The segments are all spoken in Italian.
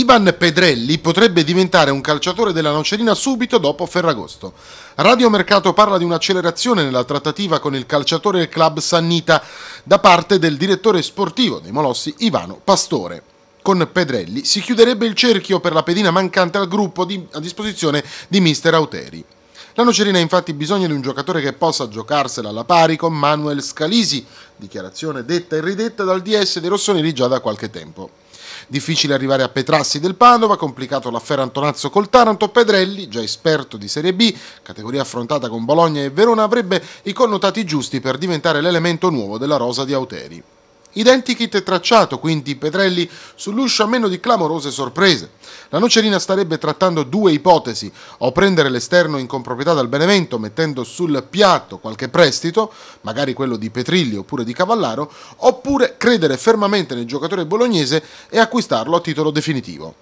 Ivan Pedrelli potrebbe diventare un calciatore della Nocerina subito dopo Ferragosto. Radio Mercato parla di un'accelerazione nella trattativa con il calciatore del club Sannita da parte del direttore sportivo dei Molossi Ivano Pastore. Con Pedrelli si chiuderebbe il cerchio per la pedina mancante al gruppo di, a disposizione di Mister Auteri. La Nocerina ha infatti bisogno di un giocatore che possa giocarsela alla pari con Manuel Scalisi, dichiarazione detta e ridetta dal DS dei rossoneri già da qualche tempo. Difficile arrivare a Petrassi del Padova, complicato l'affare Antonazzo col Taranto, Pedrelli, già esperto di Serie B, categoria affrontata con Bologna e Verona, avrebbe i connotati giusti per diventare l'elemento nuovo della rosa di Auteri. Identikit tracciato, quindi Petrelli sull'uscio a meno di clamorose sorprese. La Nocerina starebbe trattando due ipotesi, o prendere l'esterno in comproprietà dal Benevento mettendo sul piatto qualche prestito, magari quello di Petrilli oppure di Cavallaro, oppure credere fermamente nel giocatore bolognese e acquistarlo a titolo definitivo.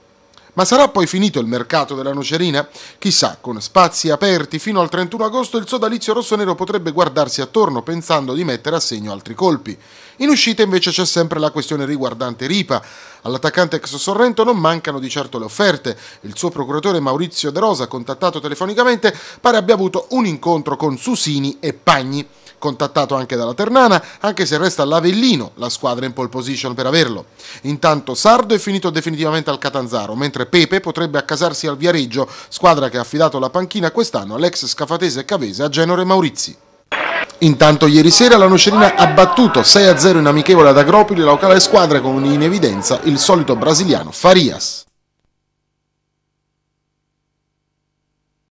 Ma sarà poi finito il mercato della nocerina? Chissà, con spazi aperti fino al 31 agosto il sodalizio rossonero potrebbe guardarsi attorno pensando di mettere a segno altri colpi. In uscita invece c'è sempre la questione riguardante Ripa. All'attaccante ex Sorrento non mancano di certo le offerte. Il suo procuratore Maurizio De Rosa, contattato telefonicamente, pare abbia avuto un incontro con Susini e Pagni contattato anche dalla Ternana, anche se resta l'Avellino la squadra in pole position per averlo. Intanto Sardo è finito definitivamente al Catanzaro, mentre Pepe potrebbe accasarsi al Viareggio, squadra che ha affidato la panchina quest'anno all'ex scafatese cavese a Genore Maurizi. Intanto ieri sera la Nocerina ha battuto 6-0 in amichevole ad Agropoli la locale squadra con in evidenza il solito brasiliano Farias.